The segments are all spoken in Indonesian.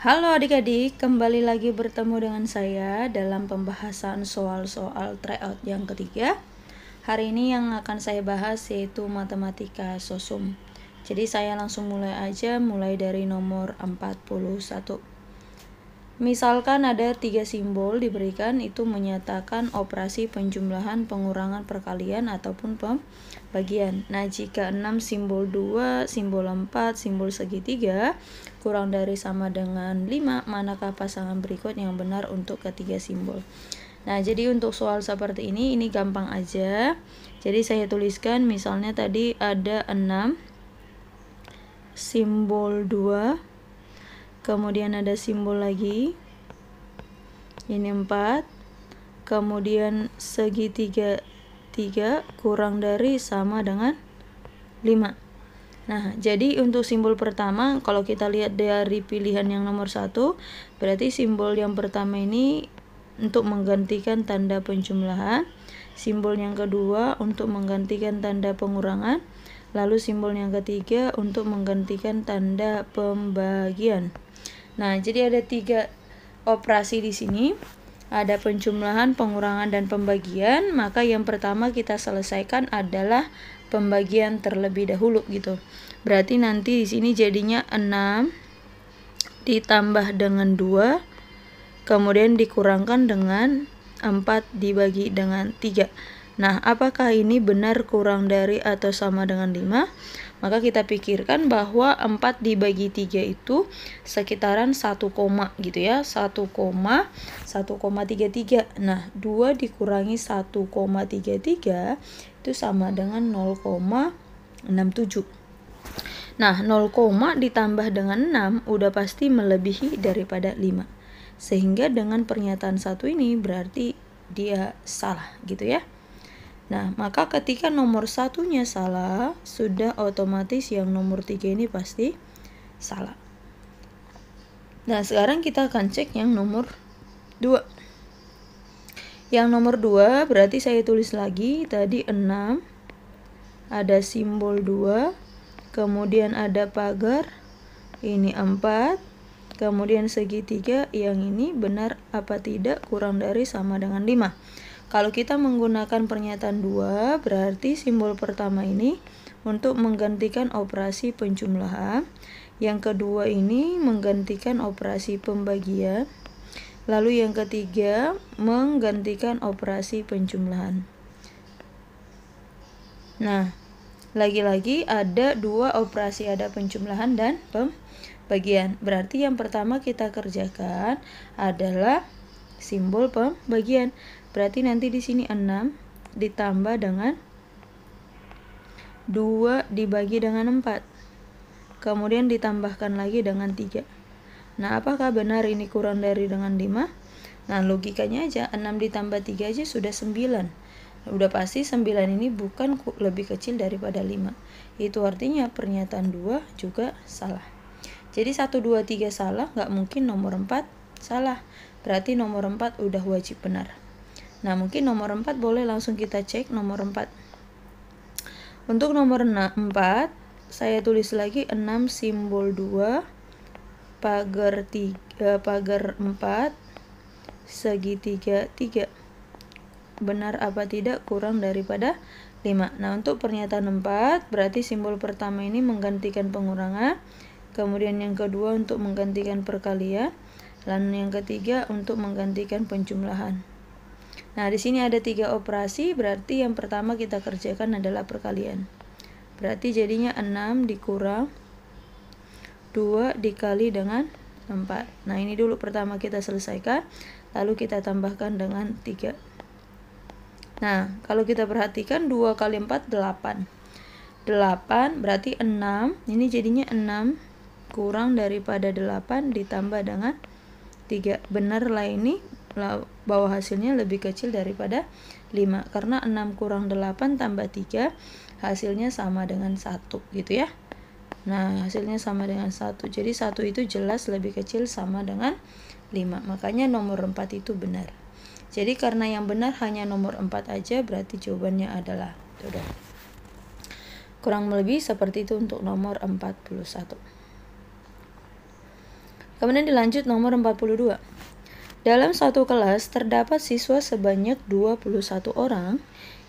Halo adik-adik, kembali lagi bertemu dengan saya dalam pembahasan soal-soal tryout yang ketiga. Hari ini yang akan saya bahas yaitu matematika sosum. Jadi saya langsung mulai aja mulai dari nomor 41. Misalkan ada tiga simbol diberikan itu menyatakan operasi penjumlahan pengurangan perkalian ataupun pembagian. Nah, jika 6 simbol 2, simbol 4, simbol segitiga kurang dari sama dengan 5, manakah pasangan berikut yang benar untuk ketiga simbol? Nah, jadi untuk soal seperti ini ini gampang aja. Jadi saya tuliskan misalnya tadi ada 6 simbol 2 kemudian ada simbol lagi ini 4 kemudian segitiga 3 kurang dari sama dengan 5 Nah, jadi untuk simbol pertama, kalau kita lihat dari pilihan yang nomor satu, berarti simbol yang pertama ini untuk menggantikan tanda penjumlahan, simbol yang kedua untuk menggantikan tanda pengurangan, lalu simbol yang ketiga untuk menggantikan tanda pembagian. Nah, jadi ada tiga operasi di sini. Ada penjumlahan, pengurangan, dan pembagian. Maka yang pertama kita selesaikan adalah pembagian terlebih dahulu gitu. Berarti nanti di sini jadinya 6 ditambah dengan 2 kemudian dikurangkan dengan 4 dibagi dengan 3. Nah, apakah ini benar kurang dari atau sama dengan 5? Maka kita pikirkan bahwa 4 dibagi 3 itu sekitaran 1, gitu ya. 1, 1,33. Nah, 2 dikurangi 1,33 itu sama dengan 0,67. Nah, 0, ditambah dengan 6 udah pasti melebihi daripada 5. Sehingga dengan pernyataan satu ini berarti dia salah gitu ya. Nah, maka ketika nomor satunya salah, sudah otomatis yang nomor tiga ini pasti salah. Nah, sekarang kita akan cek yang nomor dua Yang nomor dua berarti saya tulis lagi tadi enam ada simbol dua kemudian ada pagar, ini empat kemudian segitiga yang ini benar apa tidak kurang dari sama dengan lima kalau kita menggunakan pernyataan dua, berarti simbol pertama ini untuk menggantikan operasi penjumlahan. Yang kedua ini menggantikan operasi pembagian. Lalu yang ketiga menggantikan operasi penjumlahan. Nah, lagi-lagi ada dua operasi ada penjumlahan dan pembagian. Berarti yang pertama kita kerjakan adalah simbol pembagian. Berarti nanti di sini 6 ditambah dengan 2 dibagi dengan 4. Kemudian ditambahkan lagi dengan 3. Nah, apakah benar ini kurang dari dengan 5? Nah, logikanya aja 6 ditambah 3 aja sudah 9. Udah pasti 9 ini bukan lebih kecil daripada 5. Itu artinya pernyataan 2 juga salah. Jadi 1, 2, 3 salah, nggak mungkin nomor 4 salah. Berarti nomor 4 udah wajib benar. Nah, mungkin nomor 4 boleh langsung kita cek nomor 4. Untuk nomor 4, saya tulis lagi 6 simbol 2 pagar 3 eh, pagar 4 segitiga 3. Benar apa tidak kurang daripada 5. Nah, untuk pernyataan 4 berarti simbol pertama ini menggantikan pengurangan, kemudian yang kedua untuk menggantikan perkalian, dan yang ketiga untuk menggantikan penjumlahan. Nah, di sini ada tiga operasi, berarti yang pertama kita kerjakan adalah perkalian. Berarti jadinya 6 dikurang 2 dikali dengan 4. Nah, ini dulu pertama kita selesaikan, lalu kita tambahkan dengan 3. Nah, kalau kita perhatikan 2 kali 4, 8. 8 berarti 6, ini jadinya 6 kurang daripada 8 ditambah dengan 3. Benar lah ini bahwa hasilnya lebih kecil daripada 5 karena 6 kurang 8 tambah 3 hasilnya sama dengan 1 gitu ya nah hasilnya sama dengan 1 jadi 1 itu jelas lebih kecil sama dengan 5 makanya nomor 4 itu benar jadi karena yang benar hanya nomor 4 aja berarti jawabannya adalah sudah kurang lebih seperti itu untuk nomor 41 kemudian dilanjut nomor 42 dalam satu kelas terdapat siswa sebanyak 21 orang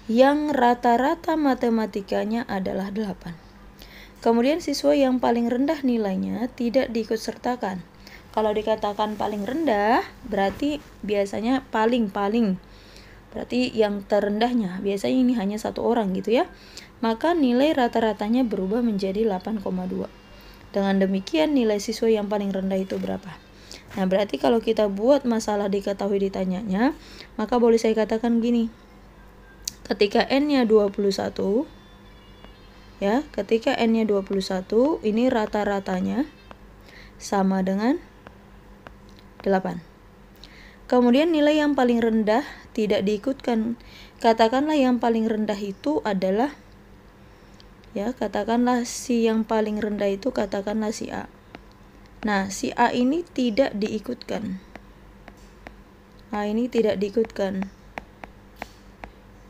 yang rata-rata matematikanya adalah 8. Kemudian siswa yang paling rendah nilainya tidak diikutsertakan. Kalau dikatakan paling rendah, berarti biasanya paling-paling. Berarti yang terendahnya, biasanya ini hanya satu orang gitu ya. Maka nilai rata-ratanya berubah menjadi 8,2. Dengan demikian nilai siswa yang paling rendah itu berapa? Nah, berarti kalau kita buat masalah diketahui ditanyanya, maka boleh saya katakan gini. Ketika n-nya 21 ya, ketika n-nya 21, ini rata-ratanya sama dengan 8. Kemudian nilai yang paling rendah tidak diikutkan. Katakanlah yang paling rendah itu adalah ya, katakanlah si yang paling rendah itu katakanlah si A Nah, si A ini tidak diikutkan. A ini tidak diikutkan.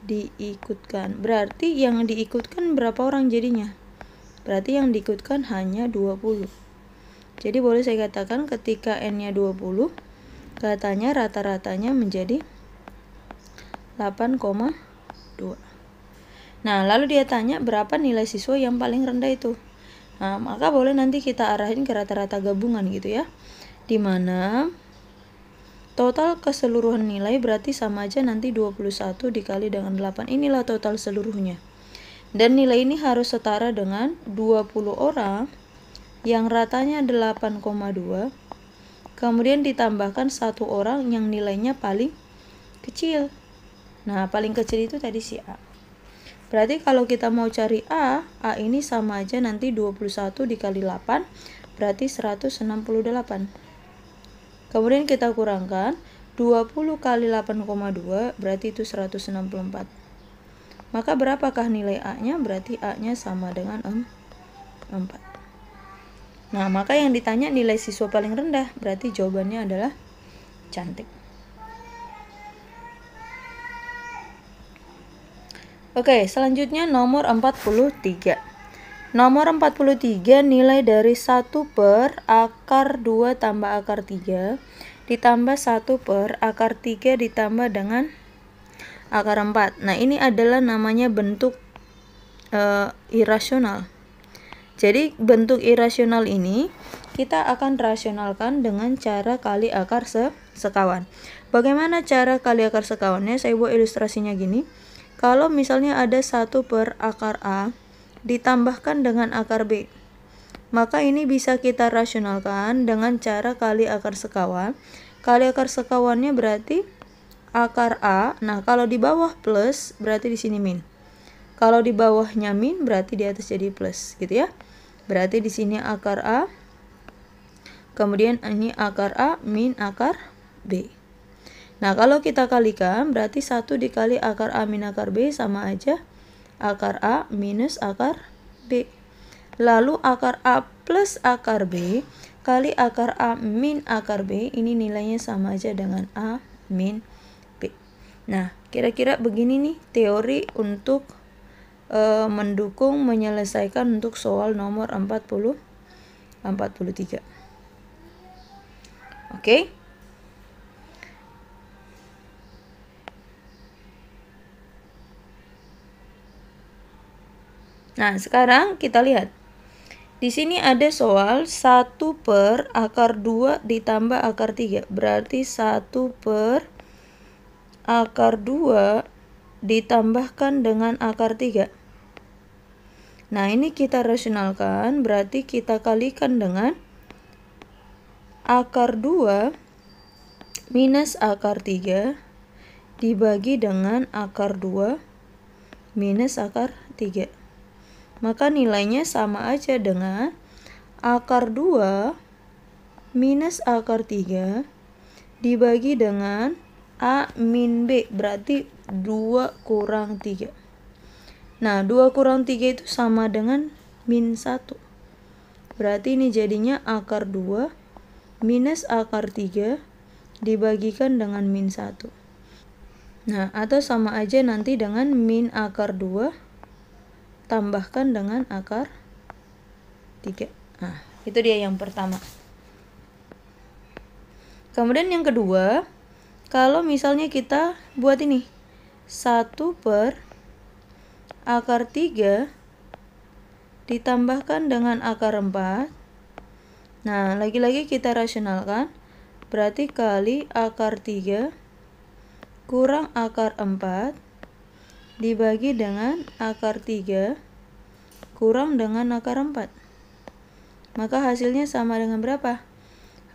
Diikutkan. Berarti yang diikutkan berapa orang jadinya? Berarti yang diikutkan hanya 20. Jadi boleh saya katakan ketika n-nya 20, katanya rata-ratanya menjadi 8,2. Nah, lalu dia tanya berapa nilai siswa yang paling rendah itu? Nah, maka boleh nanti kita arahin ke rata-rata gabungan gitu ya. Dimana total keseluruhan nilai berarti sama aja nanti 21 dikali dengan 8. Inilah total seluruhnya. Dan nilai ini harus setara dengan 20 orang yang ratanya 8,2. Kemudian ditambahkan satu orang yang nilainya paling kecil. Nah, paling kecil itu tadi si A. Berarti kalau kita mau cari A, A ini sama aja nanti 21 dikali 8, berarti 168. Kemudian kita kurangkan, 20 kali 8,2 berarti itu 164. Maka berapakah nilai A-nya? Berarti A-nya sama dengan 4. Nah, maka yang ditanya nilai siswa paling rendah, berarti jawabannya adalah cantik. Oke, selanjutnya nomor 43. Nomor 43 nilai dari 1 per akar 2 tambah akar 3 ditambah 1 per akar 3 ditambah dengan akar 4. Nah, ini adalah namanya bentuk e, irasional. Jadi, bentuk irasional ini kita akan rasionalkan dengan cara kali akar se sekawan. Bagaimana cara kali akar sekawannya? Saya buat ilustrasinya gini. Kalau misalnya ada satu per akar A ditambahkan dengan akar B, maka ini bisa kita rasionalkan dengan cara kali akar sekawan. Kali akar sekawannya berarti akar A. Nah, kalau di bawah plus berarti di sini min. Kalau di bawahnya min berarti di atas jadi plus, gitu ya. Berarti di sini akar A. Kemudian ini akar A min akar B. Nah, kalau kita kalikan berarti 1 dikali akar A min akar B sama aja akar A minus akar B. Lalu akar A plus akar B kali akar A min akar B ini nilainya sama aja dengan A min B. Nah, kira-kira begini nih teori untuk e, mendukung menyelesaikan untuk soal nomor 40 43. Oke. Okay? Nah, sekarang kita lihat. Di sini ada soal 1 per akar 2 ditambah akar 3. Berarti 1 per akar 2 ditambahkan dengan akar 3. Nah, ini kita rasionalkan, berarti kita kalikan dengan akar 2 minus akar 3 dibagi dengan akar 2 minus akar 3 maka nilainya sama aja dengan akar 2 minus akar 3 dibagi dengan A min B berarti 2 kurang 3 nah 2 kurang 3 itu sama dengan min 1 berarti ini jadinya akar 2 minus akar 3 dibagikan dengan min 1 nah atau sama aja nanti dengan min akar 2 tambahkan dengan akar 3 nah itu dia yang pertama kemudian yang kedua kalau misalnya kita buat ini 1 per akar 3 ditambahkan dengan akar 4 nah lagi-lagi kita rasionalkan berarti kali akar 3 kurang akar 4 dibagi dengan akar 3 kurang dengan akar 4. Maka hasilnya sama dengan berapa?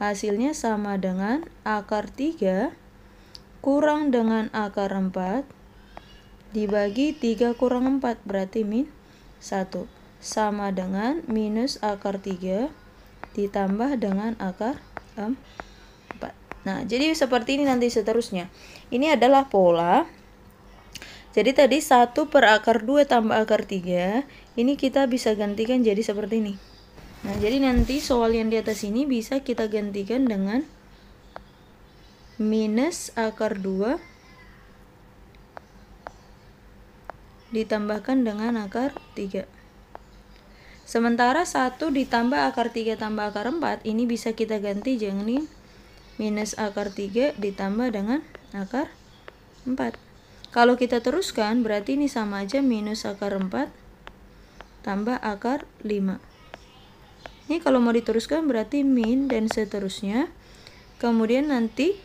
Hasilnya sama dengan akar 3 kurang dengan akar 4 dibagi 3 kurang 4 berarti min 1 sama dengan minus akar 3 ditambah dengan akar 4. Nah, jadi seperti ini nanti seterusnya. Ini adalah pola jadi tadi 1 per akar 2 tambah akar 3, ini kita bisa gantikan jadi seperti ini. Nah, jadi nanti soal yang di atas ini bisa kita gantikan dengan minus akar 2 ditambahkan dengan akar 3. Sementara 1 ditambah akar 3 tambah akar 4 ini bisa kita ganti jangan ini minus akar 3 ditambah dengan akar 4. Kalau kita teruskan, berarti ini sama aja minus akar 4 tambah akar 5. Ini kalau mau diteruskan berarti min dan seterusnya. Kemudian nanti,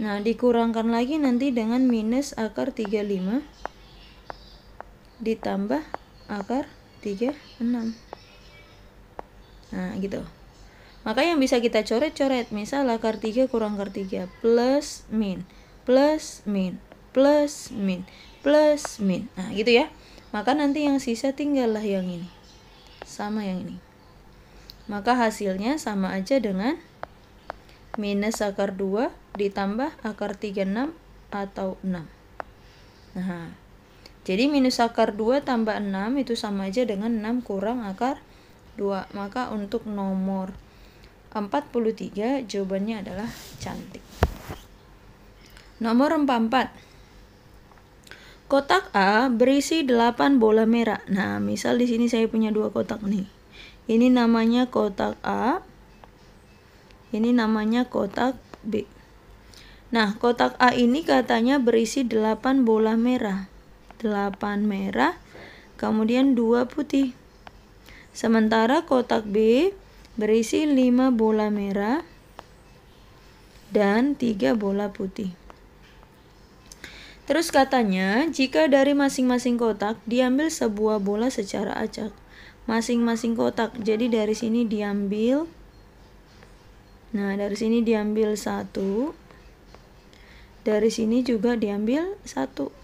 nah dikurangkan lagi nanti dengan minus akar 35 ditambah akar 36. Nah gitu. Maka yang bisa kita coret-coret, misal akar 3 kurang akar 3 plus min plus min plus min plus min nah gitu ya maka nanti yang sisa tinggallah yang ini sama yang ini maka hasilnya sama aja dengan minus akar 2 ditambah akar 36 atau 6 nah jadi minus akar 2 tambah 6 itu sama aja dengan 6 kurang akar 2 maka untuk nomor 43 jawabannya adalah cantik nomor 44 Kotak A berisi 8 bola merah. Nah, misal di sini saya punya dua kotak nih. Ini namanya kotak A. Ini namanya kotak B. Nah, kotak A ini katanya berisi 8 bola merah. 8 merah, kemudian 2 putih. Sementara kotak B berisi 5 bola merah dan 3 bola putih. Terus katanya, jika dari masing-masing kotak diambil sebuah bola secara acak. Masing-masing kotak. Jadi dari sini diambil. Nah, dari sini diambil satu. Dari sini juga diambil satu.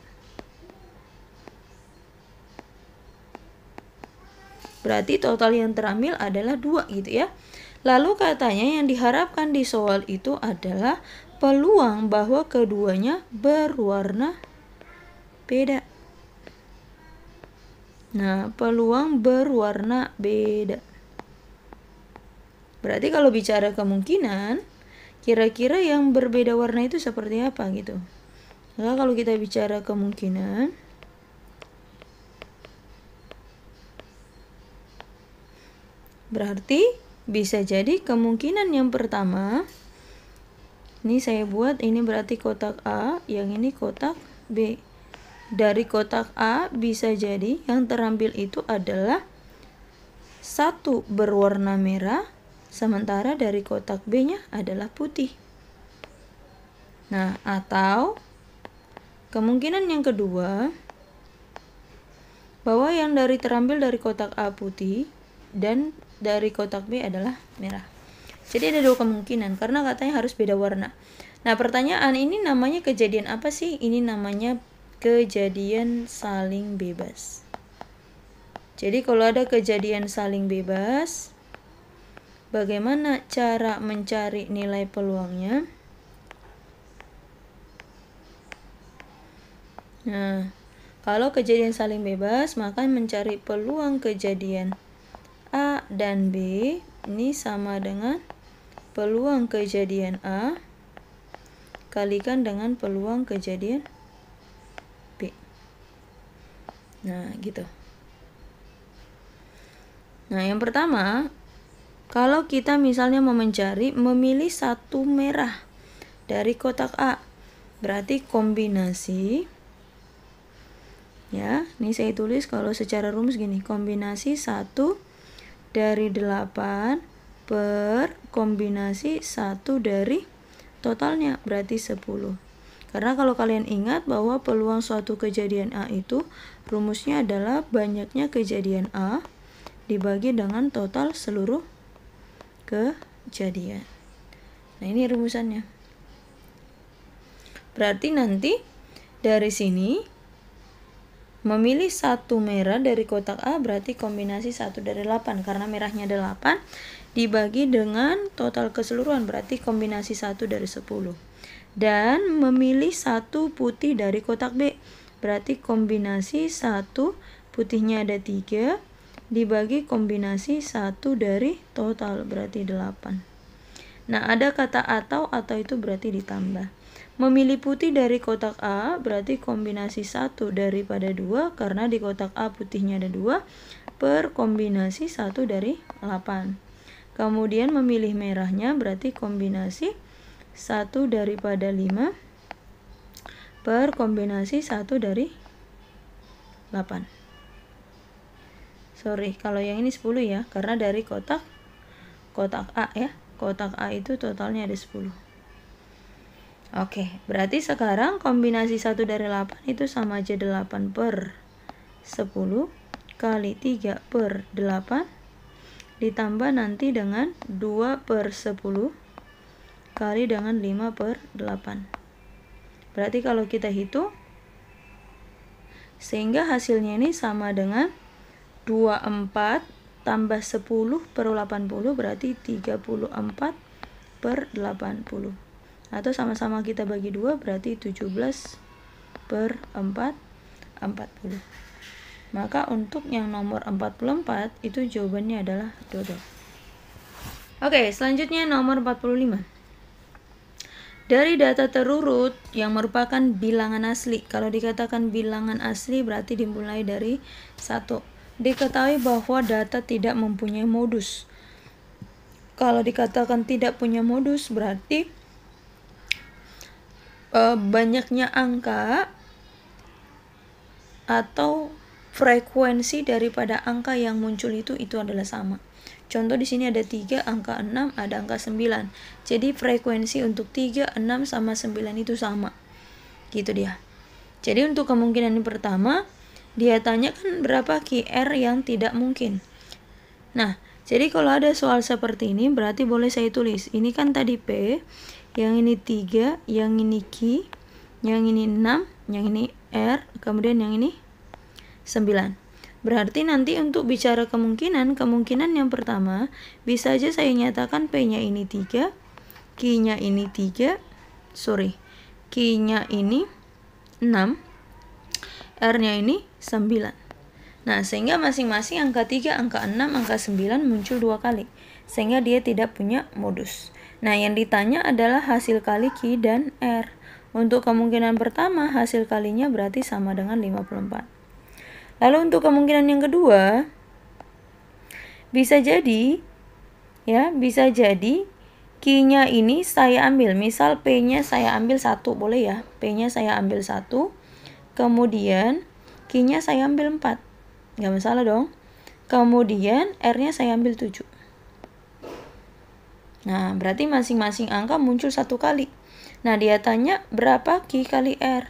Berarti total yang terambil adalah dua gitu ya. Lalu katanya yang diharapkan di soal itu adalah peluang bahwa keduanya berwarna beda. Nah, peluang berwarna beda. Berarti kalau bicara kemungkinan, kira-kira yang berbeda warna itu seperti apa gitu. Nah, kalau kita bicara kemungkinan, berarti bisa jadi kemungkinan yang pertama ini saya buat, ini berarti kotak A, yang ini kotak B. Dari kotak A bisa jadi yang terambil itu adalah satu berwarna merah, sementara dari kotak B-nya adalah putih. Nah, atau kemungkinan yang kedua bahwa yang dari terambil dari kotak A putih dan dari kotak B adalah merah. Jadi ada dua kemungkinan karena katanya harus beda warna. Nah, pertanyaan ini namanya kejadian apa sih? Ini namanya kejadian saling bebas. Jadi kalau ada kejadian saling bebas, bagaimana cara mencari nilai peluangnya? Nah, kalau kejadian saling bebas, maka mencari peluang kejadian A dan B ini sama dengan peluang kejadian A kalikan dengan peluang kejadian B. Nah, gitu. Nah, yang pertama, kalau kita misalnya mau mencari memilih satu merah dari kotak A, berarti kombinasi ya. Ini saya tulis kalau secara rumus gini, kombinasi 1 dari 8 per kombinasi satu dari totalnya berarti 10 karena kalau kalian ingat bahwa peluang suatu kejadian A itu rumusnya adalah banyaknya kejadian A dibagi dengan total seluruh kejadian nah ini rumusannya berarti nanti dari sini memilih satu merah dari kotak A berarti kombinasi satu dari 8 karena merahnya delapan. 8 dibagi dengan total keseluruhan berarti kombinasi 1 dari 10 dan memilih satu putih dari kotak B berarti kombinasi 1 putihnya ada 3 dibagi kombinasi 1 dari total berarti 8 Nah, ada kata atau, atau itu berarti ditambah. Memilih putih dari kotak A berarti kombinasi 1 daripada 2 karena di kotak A putihnya ada 2 per kombinasi 1 dari 8. Kemudian memilih merahnya berarti kombinasi 1 daripada 5 per kombinasi 1 dari 8. Sorry, kalau yang ini 10 ya, karena dari kotak kotak A ya. Kotak A itu totalnya ada 10. Oke, berarti sekarang kombinasi 1 dari 8 itu sama aja 8 per 10 kali 3 per 8 ditambah nanti dengan 2 per 10 kali dengan 5 per 8 berarti kalau kita hitung sehingga hasilnya ini sama dengan 24 tambah 10 per 80 berarti 34 per 80 atau sama-sama kita bagi 2 berarti 17 per 4 40 maka untuk yang nomor 44 itu jawabannya adalah dodol. Oke, selanjutnya nomor 45. Dari data terurut yang merupakan bilangan asli. Kalau dikatakan bilangan asli berarti dimulai dari satu. Diketahui bahwa data tidak mempunyai modus. Kalau dikatakan tidak punya modus berarti e, banyaknya angka atau frekuensi daripada angka yang muncul itu itu adalah sama. Contoh di sini ada 3, angka 6, ada angka 9. Jadi frekuensi untuk 3, 6 sama 9 itu sama. Gitu dia. Jadi untuk kemungkinan yang pertama, dia tanya kan berapa QR yang tidak mungkin. Nah, jadi kalau ada soal seperti ini berarti boleh saya tulis. Ini kan tadi P, yang ini 3, yang ini Q, yang ini 6, yang ini R, kemudian yang ini 9. Berarti nanti untuk bicara kemungkinan, kemungkinan yang pertama bisa aja saya nyatakan P-nya ini 3, Q-nya ini 3, sorry, Q-nya ini 6, R-nya ini 9. Nah, sehingga masing-masing angka 3, angka 6, angka 9 muncul dua kali. Sehingga dia tidak punya modus. Nah, yang ditanya adalah hasil kali Q dan R. Untuk kemungkinan pertama, hasil kalinya berarti sama dengan 54. Lalu untuk kemungkinan yang kedua, bisa jadi ya, bisa jadi Q-nya ini saya ambil. Misal P-nya saya ambil satu, boleh ya? P-nya saya ambil satu. Kemudian Q-nya saya ambil 4. Nggak masalah dong. Kemudian R-nya saya ambil 7. Nah, berarti masing-masing angka muncul satu kali. Nah, dia tanya berapa Q kali R?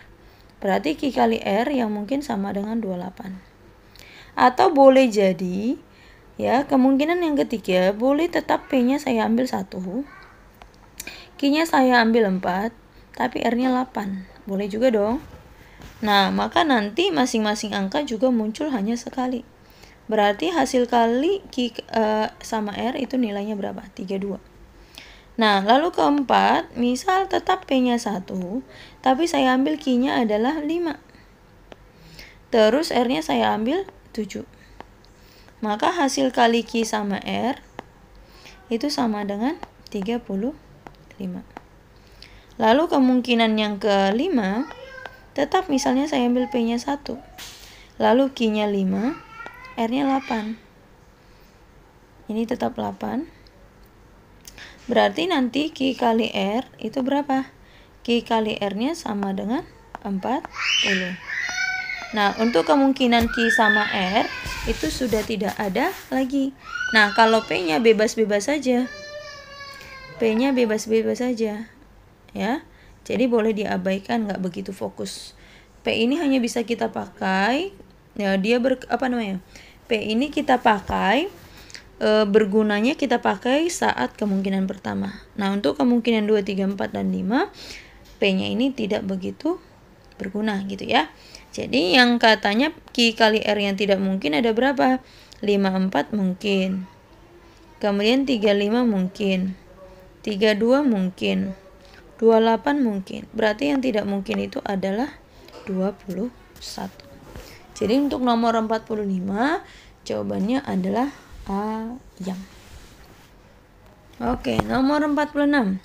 Berarti Q kali R yang mungkin sama dengan 28. Atau boleh jadi, ya kemungkinan yang ketiga, boleh tetap P-nya saya ambil 1. Q-nya saya ambil 4, tapi R-nya 8. Boleh juga dong. Nah, maka nanti masing-masing angka juga muncul hanya sekali. Berarti hasil kali Q e, sama R itu nilainya berapa? 32. Nah, lalu keempat, misal tetap P-nya 1, tapi saya ambil kinya adalah 5. Terus R-nya saya ambil 7. Maka hasil kali Q sama R itu sama dengan 35. Lalu kemungkinan yang kelima, tetap misalnya saya ambil P-nya 1. Lalu Q-nya 5, R-nya 8. Ini tetap 8. Berarti nanti Q kali R itu berapa? Q kali R-nya sama dengan 40. Nah, untuk kemungkinan Q sama R itu sudah tidak ada lagi. Nah, kalau P-nya bebas-bebas saja. P-nya bebas-bebas saja. Ya. Jadi boleh diabaikan, nggak begitu fokus. P ini hanya bisa kita pakai ya dia ber apa namanya? P ini kita pakai e, bergunanya kita pakai saat kemungkinan pertama. Nah, untuk kemungkinan 2, 3, 4 dan 5 P-nya ini tidak begitu berguna gitu ya. Jadi yang katanya Q kali R yang tidak mungkin ada berapa? 54 mungkin. Kemudian 35 mungkin. 32 mungkin. 28 mungkin. Berarti yang tidak mungkin itu adalah 21. Jadi untuk nomor 45 jawabannya adalah a yang. Oke, nomor 46.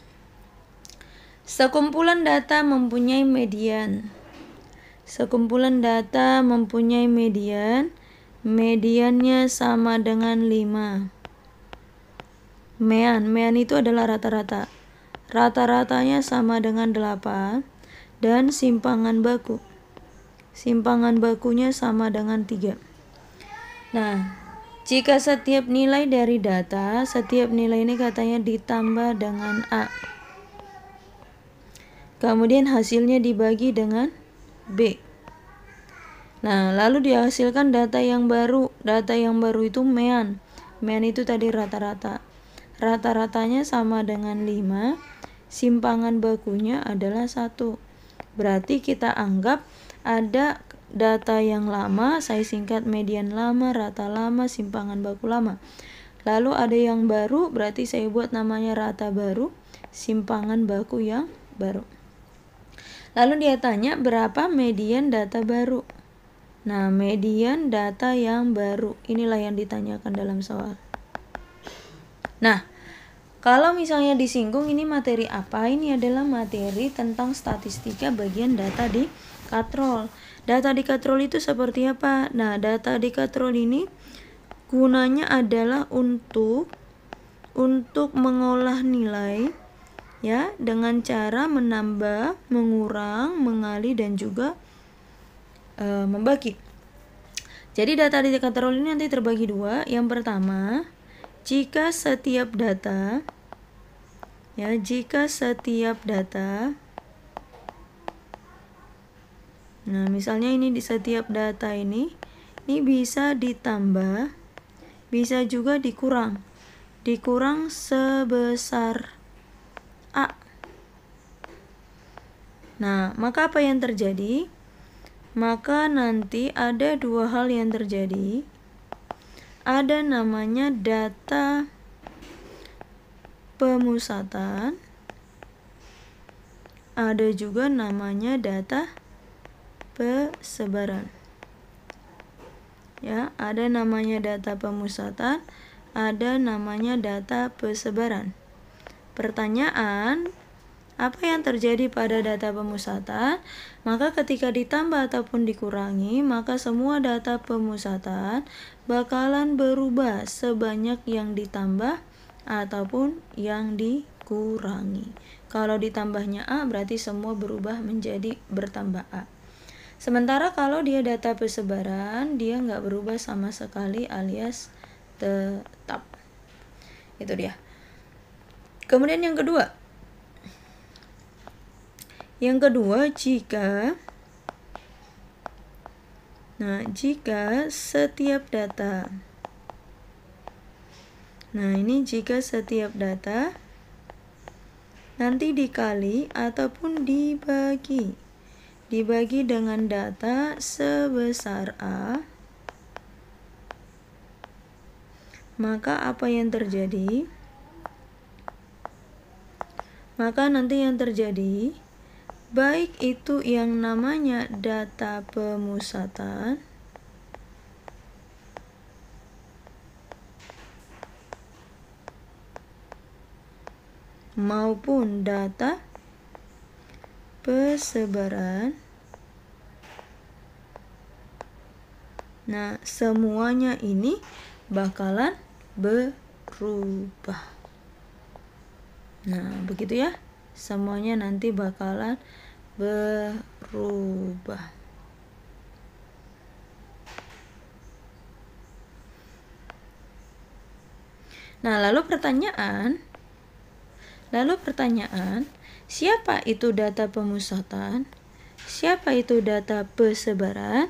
Sekumpulan data mempunyai median. Sekumpulan data mempunyai median. Mediannya sama dengan 5. Mean, mean itu adalah rata-rata. Rata-ratanya sama dengan 8 dan simpangan baku. Simpangan bakunya sama dengan 3. Nah, jika setiap nilai dari data, setiap nilai ini katanya ditambah dengan A. Kemudian hasilnya dibagi dengan B. Nah, lalu dihasilkan data yang baru. Data yang baru itu mean. Mean itu tadi rata-rata. Rata-ratanya sama dengan 5. Simpangan bakunya adalah 1. Berarti kita anggap ada data yang lama, saya singkat median lama, rata lama, simpangan baku lama. Lalu ada yang baru, berarti saya buat namanya rata baru, simpangan baku yang baru. Lalu dia tanya berapa median data baru. Nah, median data yang baru inilah yang ditanyakan dalam soal. Nah, kalau misalnya disinggung ini materi apa? Ini adalah materi tentang statistika bagian data di katrol. Data di katrol itu seperti apa? Nah, data di katrol ini gunanya adalah untuk untuk mengolah nilai ya dengan cara menambah, mengurang, mengali dan juga e, membagi. Jadi data di kategori ini nanti terbagi dua. Yang pertama, jika setiap data ya jika setiap data nah misalnya ini di setiap data ini ini bisa ditambah bisa juga dikurang dikurang sebesar A. Nah, maka apa yang terjadi? Maka nanti ada dua hal yang terjadi. Ada namanya data pemusatan. Ada juga namanya data pesebaran. Ya, ada namanya data pemusatan, ada namanya data pesebaran pertanyaan apa yang terjadi pada data pemusatan, maka ketika ditambah ataupun dikurangi, maka semua data pemusatan bakalan berubah sebanyak yang ditambah ataupun yang dikurangi. Kalau ditambahnya A, berarti semua berubah menjadi bertambah A. Sementara kalau dia data persebaran, dia nggak berubah sama sekali alias tetap. Itu dia. Kemudian yang kedua. Yang kedua, jika Nah, jika setiap data Nah, ini jika setiap data nanti dikali ataupun dibagi dibagi dengan data sebesar A maka apa yang terjadi? Maka nanti yang terjadi baik itu yang namanya data pemusatan maupun data persebaran Nah, semuanya ini bakalan berubah. Nah, begitu ya. Semuanya nanti bakalan berubah. Nah, lalu pertanyaan Lalu pertanyaan, siapa itu data pemusatan? Siapa itu data persebaran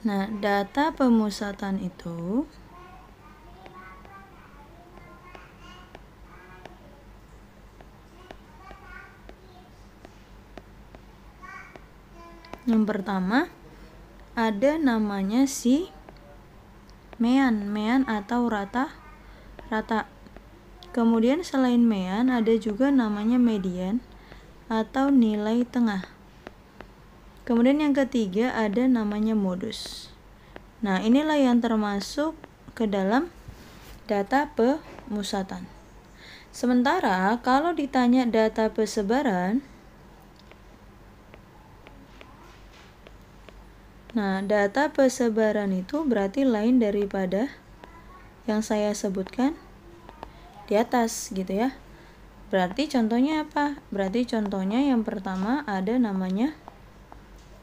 Nah, data pemusatan itu Yang pertama ada namanya si mean, mean atau rata rata. Kemudian selain mean ada juga namanya median atau nilai tengah. Kemudian yang ketiga ada namanya modus. Nah, inilah yang termasuk ke dalam data pemusatan. Sementara kalau ditanya data persebaran, Nah, data persebaran itu berarti lain daripada yang saya sebutkan di atas gitu ya. Berarti contohnya apa? Berarti contohnya yang pertama ada namanya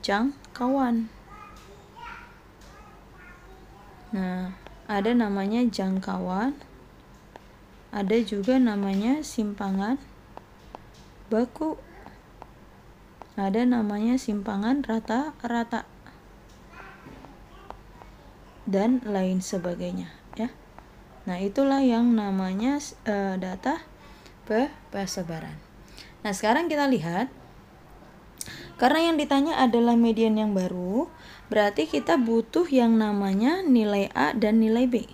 jangkauan. Nah, ada namanya jangkauan. Ada juga namanya simpangan baku. Ada namanya simpangan rata-rata dan lain sebagainya ya nah itulah yang namanya uh, data persebaran nah sekarang kita lihat karena yang ditanya adalah median yang baru berarti kita butuh yang namanya nilai A dan nilai B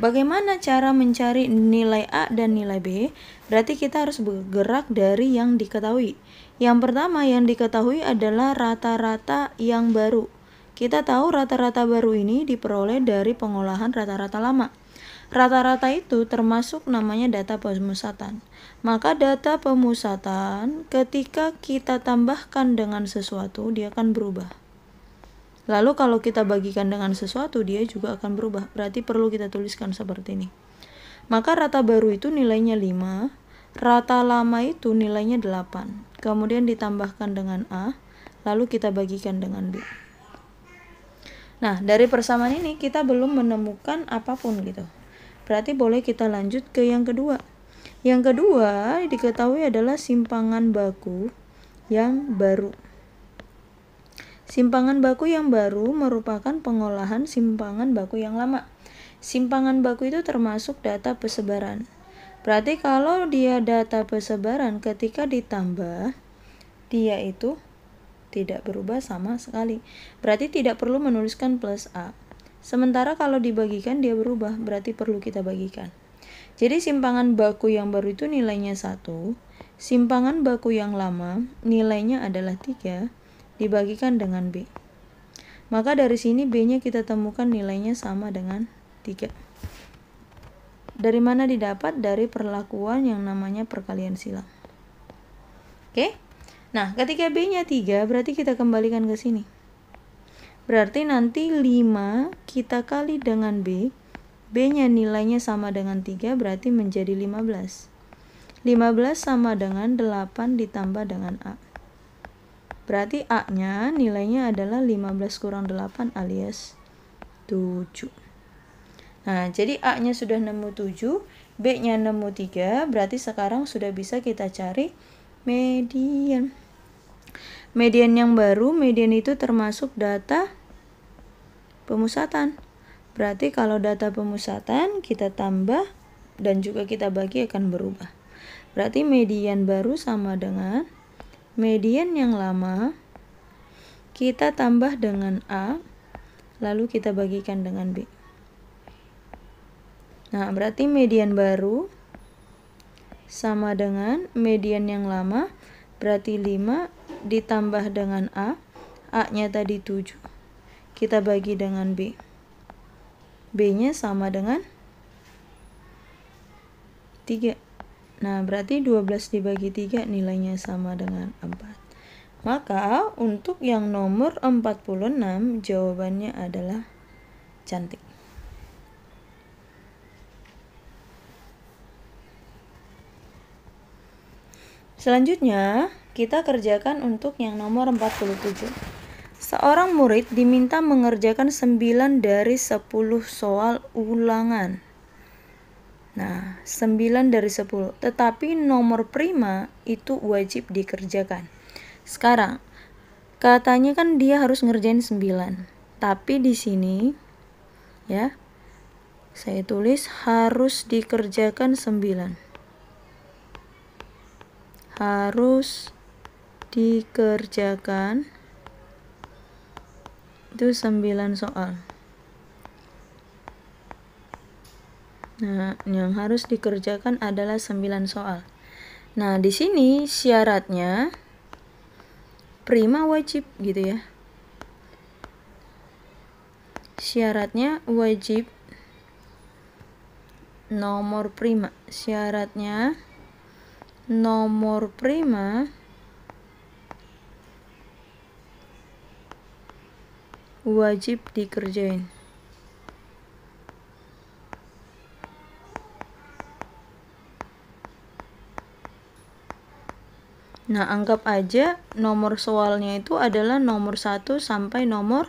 Bagaimana cara mencari nilai A dan nilai B? Berarti kita harus bergerak dari yang diketahui. Yang pertama yang diketahui adalah rata-rata yang baru. Kita tahu rata-rata baru ini diperoleh dari pengolahan rata-rata lama. Rata-rata itu termasuk namanya data pemusatan. Maka data pemusatan ketika kita tambahkan dengan sesuatu dia akan berubah. Lalu kalau kita bagikan dengan sesuatu dia juga akan berubah. Berarti perlu kita tuliskan seperti ini. Maka rata baru itu nilainya 5, rata lama itu nilainya 8. Kemudian ditambahkan dengan A, lalu kita bagikan dengan B. Nah, dari persamaan ini kita belum menemukan apapun gitu. Berarti boleh kita lanjut ke yang kedua. Yang kedua diketahui adalah simpangan baku yang baru. Simpangan baku yang baru merupakan pengolahan simpangan baku yang lama. Simpangan baku itu termasuk data persebaran. Berarti kalau dia data persebaran ketika ditambah dia itu tidak berubah sama sekali. Berarti tidak perlu menuliskan plus A. Sementara kalau dibagikan dia berubah, berarti perlu kita bagikan. Jadi simpangan baku yang baru itu nilainya 1, simpangan baku yang lama nilainya adalah 3, dibagikan dengan B. Maka dari sini B-nya kita temukan nilainya sama dengan 3. Dari mana didapat? Dari perlakuan yang namanya perkalian silang. Oke? Okay? Nah, ketika B-nya 3, berarti kita kembalikan ke sini. Berarti nanti 5 kita kali dengan B. B-nya nilainya sama dengan 3, berarti menjadi 15. 15 sama dengan 8 ditambah dengan A. Berarti A-nya nilainya adalah 15 kurang 8 alias 7. Nah, jadi A-nya sudah nemu 7, B-nya nemu 3, berarti sekarang sudah bisa kita cari median median yang baru, median itu termasuk data pemusatan. Berarti kalau data pemusatan kita tambah dan juga kita bagi akan berubah. Berarti median baru sama dengan median yang lama kita tambah dengan A lalu kita bagikan dengan B. Nah, berarti median baru sama dengan median yang lama berarti 5 ditambah dengan A, A-nya tadi 7, kita bagi dengan B. B-nya sama dengan 3. Nah, berarti 12 dibagi 3 nilainya sama dengan 4. Maka, untuk yang nomor 46, jawabannya adalah cantik. Selanjutnya, kita kerjakan untuk yang nomor 47. Seorang murid diminta mengerjakan 9 dari 10 soal ulangan. Nah, 9 dari 10. Tetapi nomor prima itu wajib dikerjakan. Sekarang, katanya kan dia harus ngerjain 9. Tapi di sini ya, saya tulis harus dikerjakan 9 harus dikerjakan dikerjakan itu 9 soal nah yang harus dikerjakan adalah 9 soal nah di sini syaratnya prima wajib gitu ya syaratnya wajib nomor prima syaratnya nomor prima wajib dikerjain Nah, anggap aja nomor soalnya itu adalah nomor 1 sampai nomor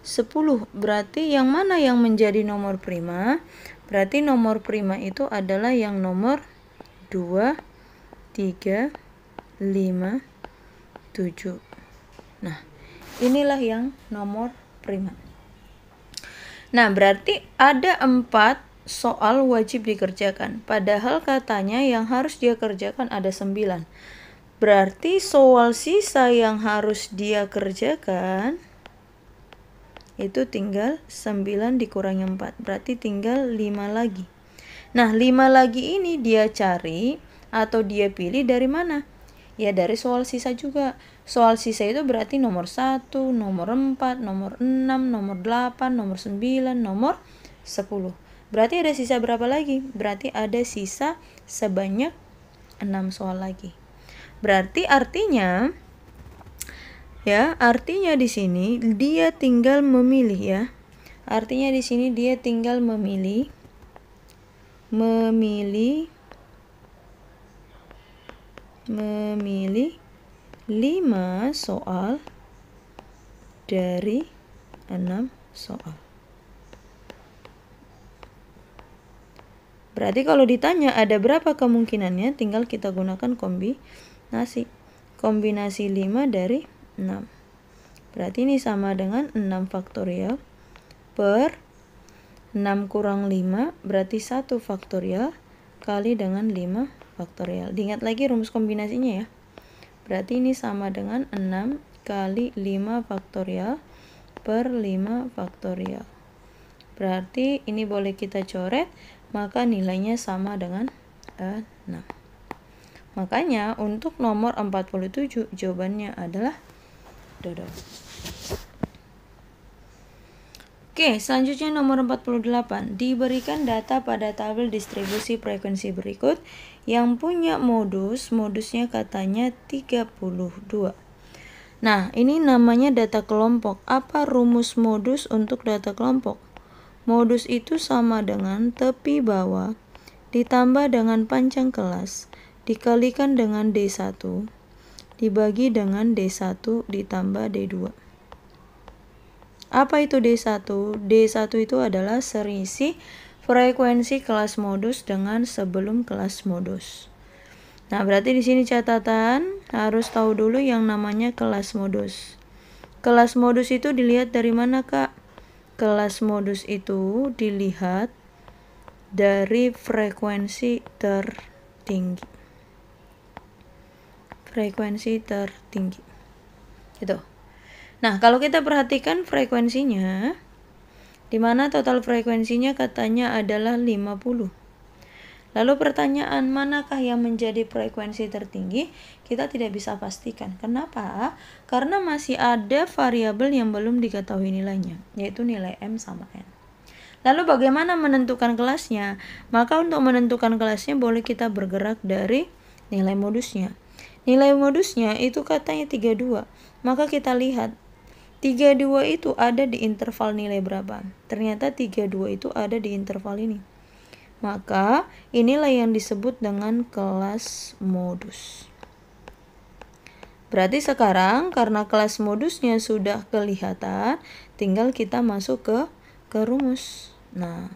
10. Berarti yang mana yang menjadi nomor prima? Berarti nomor prima itu adalah yang nomor 2, 3, 5, 7. Nah, Inilah yang nomor prima. Nah, berarti ada empat soal wajib dikerjakan. Padahal katanya yang harus dia kerjakan ada sembilan. Berarti soal sisa yang harus dia kerjakan itu tinggal 9 dikurangi 4. Berarti tinggal 5 lagi. Nah, 5 lagi ini dia cari atau dia pilih dari mana? Ya dari soal sisa juga. Soal sisa itu berarti nomor 1, nomor 4, nomor 6, nomor 8, nomor 9, nomor 10. Berarti ada sisa berapa lagi? Berarti ada sisa sebanyak 6 soal lagi. Berarti artinya ya, artinya di sini dia tinggal memilih ya. Artinya di sini dia tinggal memilih memilih memilih 5 soal dari 6 soal. Berarti kalau ditanya ada berapa kemungkinannya, tinggal kita gunakan kombinasi. Kombinasi 5 dari 6. Berarti ini sama dengan 6 faktorial per 6 kurang 5 berarti 1 faktorial kali dengan 5 faktorial. Diingat lagi rumus kombinasinya ya. Berarti ini sama dengan 6 kali 5 faktorial per 5 faktorial. Berarti ini boleh kita coret, maka nilainya sama dengan 6. Makanya untuk nomor 47 jawabannya adalah dodo. Oke, selanjutnya nomor 48. Diberikan data pada tabel distribusi frekuensi berikut yang punya modus, modusnya katanya 32. Nah, ini namanya data kelompok. Apa rumus modus untuk data kelompok? Modus itu sama dengan tepi bawah ditambah dengan panjang kelas dikalikan dengan D1 dibagi dengan D1 ditambah D2. Apa itu D1? D1 itu adalah serisi frekuensi kelas modus dengan sebelum kelas modus. Nah, berarti di sini catatan harus tahu dulu yang namanya kelas modus. Kelas modus itu dilihat dari mana, Kak? Kelas modus itu dilihat dari frekuensi tertinggi. Frekuensi tertinggi. Gitu. Nah, kalau kita perhatikan frekuensinya, di mana total frekuensinya katanya adalah 50. Lalu pertanyaan manakah yang menjadi frekuensi tertinggi? Kita tidak bisa pastikan. Kenapa? Karena masih ada variabel yang belum diketahui nilainya, yaitu nilai M sama N. Lalu bagaimana menentukan kelasnya? Maka untuk menentukan kelasnya boleh kita bergerak dari nilai modusnya. Nilai modusnya itu katanya 32. Maka kita lihat 32 itu ada di interval nilai berapa? Ternyata 32 itu ada di interval ini. Maka inilah yang disebut dengan kelas modus. Berarti sekarang karena kelas modusnya sudah kelihatan, tinggal kita masuk ke ke rumus. Nah,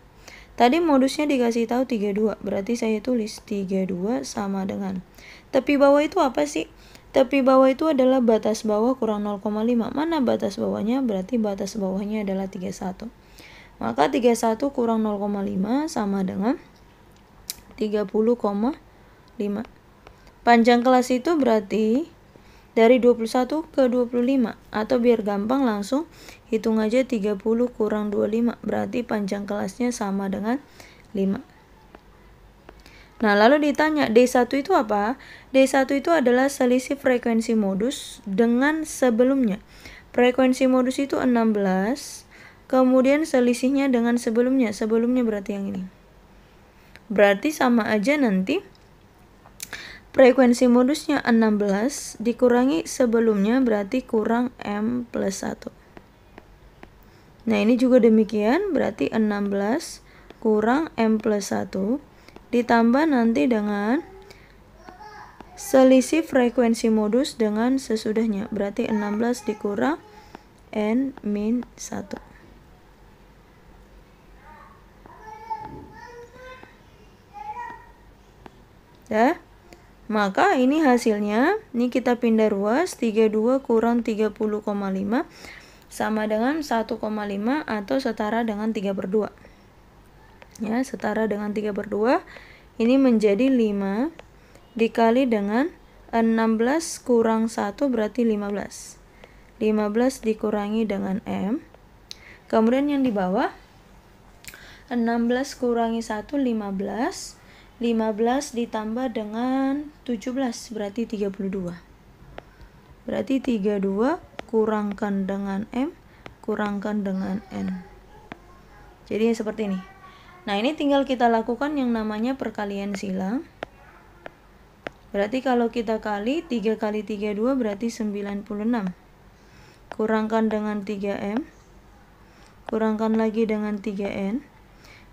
tadi modusnya dikasih tahu 32, berarti saya tulis 32 sama dengan. Tapi bawah itu apa sih? Tepi bawah itu adalah batas bawah kurang 0,5. Mana batas bawahnya? Berarti batas bawahnya adalah 31. Maka 31 kurang 0,5 sama dengan 30,5. Panjang kelas itu berarti dari 21 ke 25 atau biar gampang langsung hitung aja 30 kurang 25 berarti panjang kelasnya sama dengan 5. Nah, lalu ditanya D1 itu apa? D1 itu adalah selisih frekuensi modus dengan sebelumnya. Frekuensi modus itu 16, kemudian selisihnya dengan sebelumnya. Sebelumnya berarti yang ini. Berarti sama aja nanti frekuensi modusnya 16 dikurangi sebelumnya berarti kurang M plus 1. Nah, ini juga demikian, berarti 16 kurang M plus 1 ditambah nanti dengan selisih frekuensi modus dengan sesudahnya berarti 16 dikurang n min 1 ya maka ini hasilnya ini kita pindah ruas 32 kurang 30,5 sama dengan 1,5 atau setara dengan 3 per 2 ya setara dengan 3 per 2 ini menjadi 5 dikali dengan 16 kurang 1 berarti 15 15 dikurangi dengan M kemudian yang di bawah 16 kurangi 1 15 15 ditambah dengan 17 berarti 32 berarti 32 kurangkan dengan M kurangkan dengan N jadi seperti ini Nah, ini tinggal kita lakukan yang namanya perkalian silang. Berarti kalau kita kali 3 kali 3 2 berarti 96. Kurangkan dengan 3M. Kurangkan lagi dengan 3N.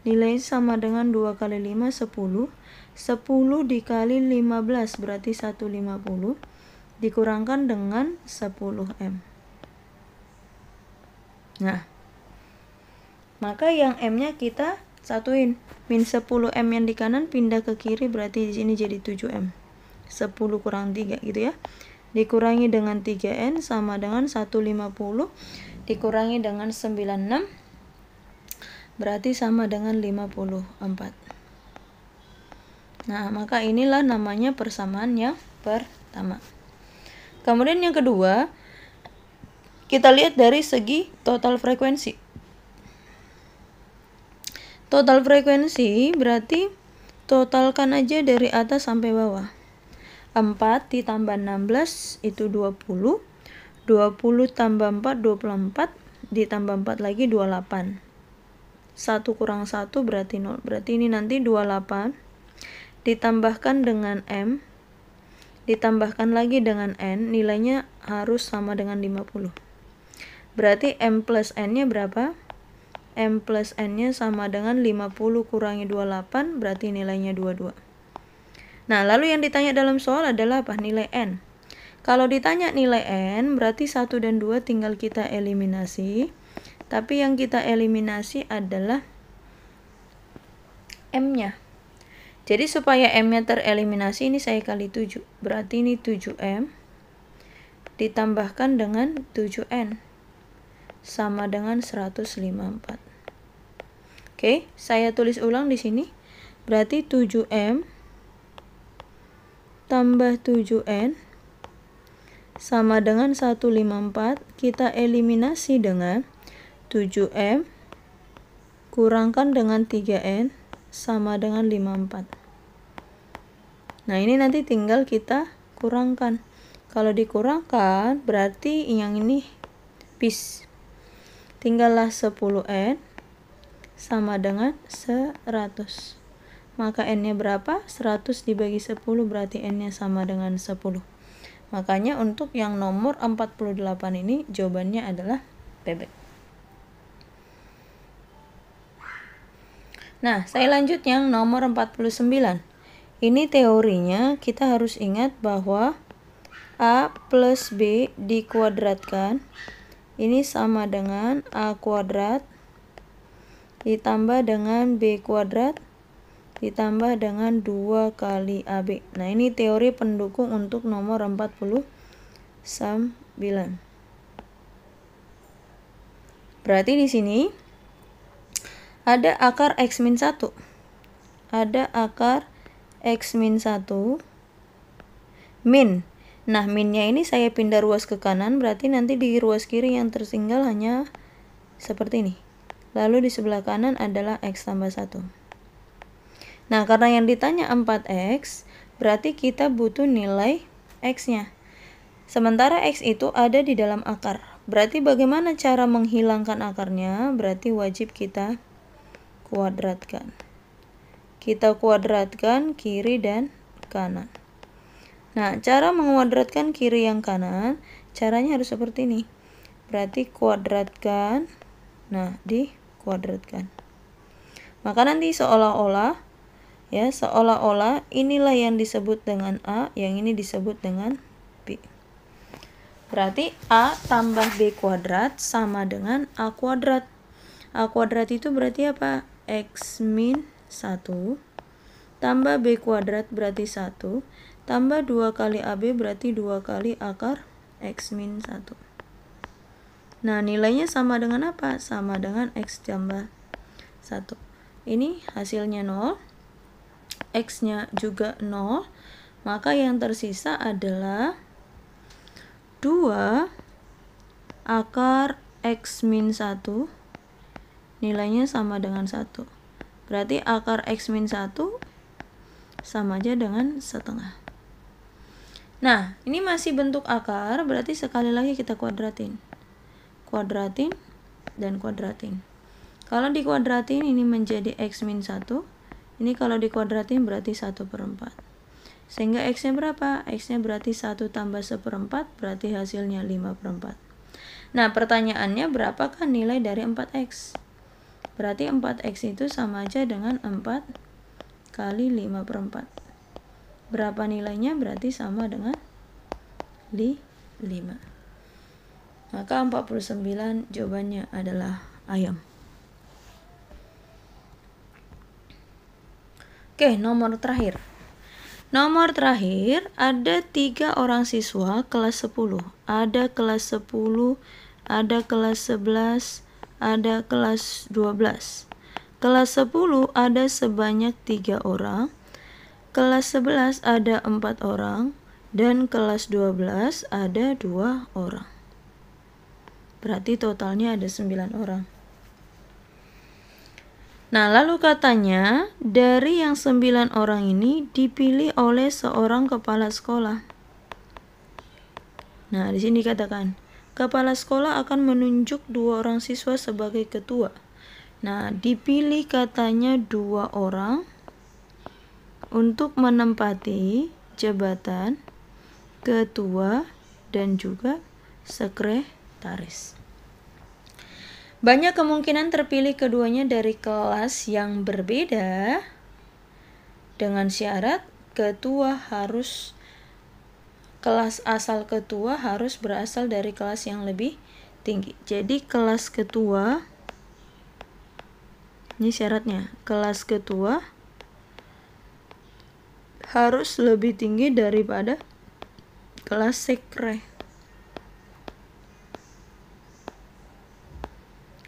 Nilai sama dengan 2 kali 5, 10. 10 dikali 15 berarti 150. Dikurangkan dengan 10M. Nah, maka yang M-nya kita satuin min 10m yang di kanan pindah ke kiri berarti di sini jadi 7m 10 kurang 3 gitu ya dikurangi dengan 3n sama dengan 150 dikurangi dengan 96 berarti sama dengan 54 nah maka inilah namanya persamaan yang pertama kemudian yang kedua kita lihat dari segi total frekuensi Total frekuensi berarti totalkan aja dari atas sampai bawah. 4 ditambah 16 itu 20. 20 tambah 4 24 ditambah 4 lagi 28. 1 kurang 1 berarti 0. Berarti ini nanti 28 ditambahkan dengan M ditambahkan lagi dengan N nilainya harus sama dengan 50 berarti M plus N nya berapa? M plus N-nya sama dengan 50 kurangi 28, berarti nilainya 22. Nah, lalu yang ditanya dalam soal adalah apa? Nilai N. Kalau ditanya nilai N, berarti 1 dan 2 tinggal kita eliminasi. Tapi yang kita eliminasi adalah M-nya. Jadi supaya M-nya tereliminasi, ini saya kali 7. Berarti ini 7M ditambahkan dengan 7N. Sama dengan 154. Oke, saya tulis ulang di sini. Berarti 7M tambah 7N sama dengan 154. Kita eliminasi dengan 7M kurangkan dengan 3N sama dengan 54. Nah, ini nanti tinggal kita kurangkan. Kalau dikurangkan, berarti yang ini bis. Tinggallah 10N sama dengan 100. Maka n-nya berapa? 100 dibagi 10 berarti n-nya sama dengan 10. Makanya untuk yang nomor 48 ini jawabannya adalah bebek. Nah, saya lanjut yang nomor 49. Ini teorinya kita harus ingat bahwa A plus B dikuadratkan ini sama dengan A kuadrat ditambah dengan B kuadrat ditambah dengan 2 kali AB. Nah, ini teori pendukung untuk nomor 49. Berarti di sini ada akar x min 1. Ada akar x min 1 min. Nah, minnya ini saya pindah ruas ke kanan, berarti nanti di ruas kiri yang tersinggal hanya seperti ini. Lalu di sebelah kanan adalah X tambah 1. Nah, karena yang ditanya 4X, berarti kita butuh nilai X-nya. Sementara X itu ada di dalam akar. Berarti bagaimana cara menghilangkan akarnya? Berarti wajib kita kuadratkan. Kita kuadratkan kiri dan kanan. Nah, cara menguadratkan kiri yang kanan, caranya harus seperti ini. Berarti kuadratkan, nah, di kuadrat kan maka nanti seolah-olah ya seolah-olah inilah yang disebut dengan A yang ini disebut dengan B berarti A tambah B kuadrat sama dengan A kuadrat A kuadrat itu berarti apa? X min 1 tambah B kuadrat berarti 1 tambah 2 kali AB berarti 2 kali akar X min 1 Nah, nilainya sama dengan apa? Sama dengan X tambah 1. Ini hasilnya 0. X-nya juga 0. Maka yang tersisa adalah 2 akar X min 1. Nilainya sama dengan 1. Berarti akar X min 1 sama aja dengan setengah. Nah, ini masih bentuk akar, berarti sekali lagi kita kuadratin kuadratin dan kuadratin. Kalau dikuadratin ini menjadi X min 1. Ini kalau dikuadratin berarti 1 per 4. Sehingga X-nya berapa? X-nya berarti 1 tambah 1 per 4 berarti hasilnya 5 per 4. Nah pertanyaannya berapakah nilai dari 4X? Berarti 4X itu sama aja dengan 4 kali 5 per 4. Berapa nilainya? Berarti sama dengan 5. Maka 49 jawabannya adalah ayam. Oke, nomor terakhir. Nomor terakhir, ada tiga orang siswa kelas 10. Ada kelas 10, ada kelas 11, ada kelas 12. Kelas 10 ada sebanyak tiga orang. Kelas 11 ada empat orang. Dan kelas 12 ada dua orang. Berarti totalnya ada 9 orang. Nah, lalu katanya dari yang 9 orang ini dipilih oleh seorang kepala sekolah. Nah, di sini dikatakan kepala sekolah akan menunjuk dua orang siswa sebagai ketua. Nah, dipilih katanya dua orang untuk menempati jabatan ketua dan juga sekretaris. Banyak kemungkinan terpilih keduanya dari kelas yang berbeda dengan syarat ketua harus kelas asal ketua harus berasal dari kelas yang lebih tinggi. Jadi kelas ketua ini syaratnya. Kelas ketua harus lebih tinggi daripada kelas sekre.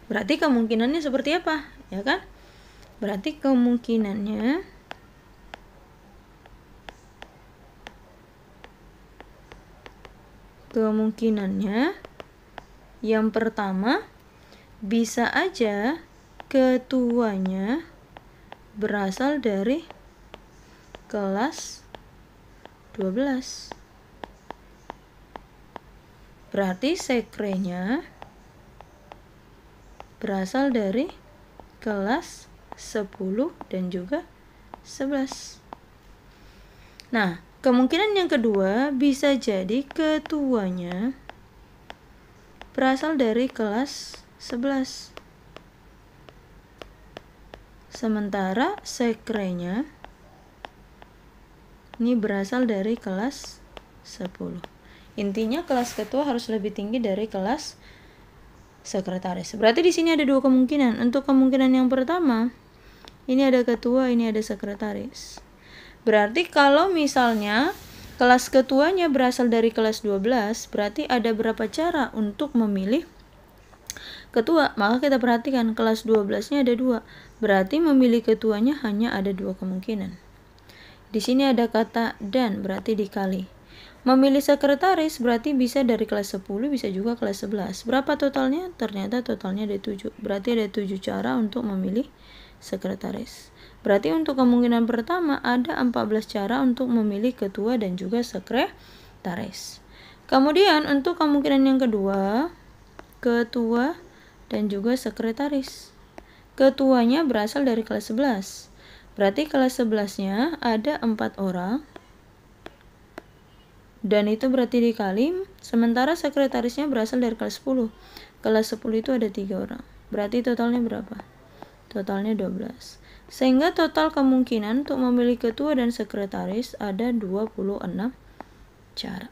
Berarti kemungkinannya seperti apa? Ya kan? Berarti kemungkinannya kemungkinannya yang pertama bisa aja ketuanya berasal dari kelas 12. Berarti sekrenya berasal dari kelas 10 dan juga 11. Nah, kemungkinan yang kedua bisa jadi ketuanya berasal dari kelas 11. Sementara sekrenya ini berasal dari kelas 10. Intinya kelas ketua harus lebih tinggi dari kelas sekretaris. Berarti di sini ada dua kemungkinan. Untuk kemungkinan yang pertama, ini ada ketua, ini ada sekretaris. Berarti kalau misalnya kelas ketuanya berasal dari kelas 12, berarti ada berapa cara untuk memilih ketua? Maka kita perhatikan kelas 12-nya ada dua. Berarti memilih ketuanya hanya ada dua kemungkinan. Di sini ada kata dan berarti dikali. Memilih sekretaris berarti bisa dari kelas 10 bisa juga kelas 11. Berapa totalnya? Ternyata totalnya ada 7. Berarti ada 7 cara untuk memilih sekretaris. Berarti untuk kemungkinan pertama ada 14 cara untuk memilih ketua dan juga sekretaris. Kemudian untuk kemungkinan yang kedua, ketua dan juga sekretaris. Ketuanya berasal dari kelas 11. Berarti kelas 11-nya ada 4 orang, dan itu berarti dikali sementara sekretarisnya berasal dari kelas 10 kelas 10 itu ada tiga orang berarti totalnya berapa totalnya 12 sehingga total kemungkinan untuk memilih ketua dan sekretaris ada 26 cara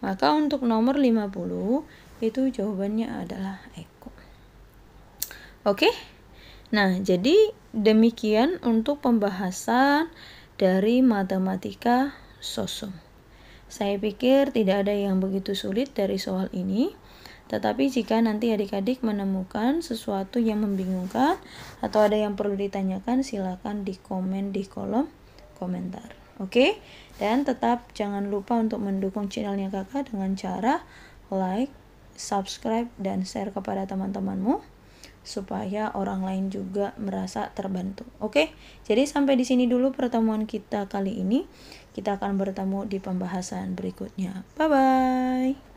maka untuk nomor 50 itu jawabannya adalah Eko oke nah jadi demikian untuk pembahasan dari matematika sosum saya pikir tidak ada yang begitu sulit dari soal ini. Tetapi jika nanti adik-adik menemukan sesuatu yang membingungkan atau ada yang perlu ditanyakan, silakan komen di kolom komentar. Oke? Dan tetap jangan lupa untuk mendukung channelnya kakak dengan cara like, subscribe, dan share kepada teman-temanmu supaya orang lain juga merasa terbantu. Oke, jadi sampai di sini dulu pertemuan kita kali ini. Kita akan bertemu di pembahasan berikutnya. Bye bye.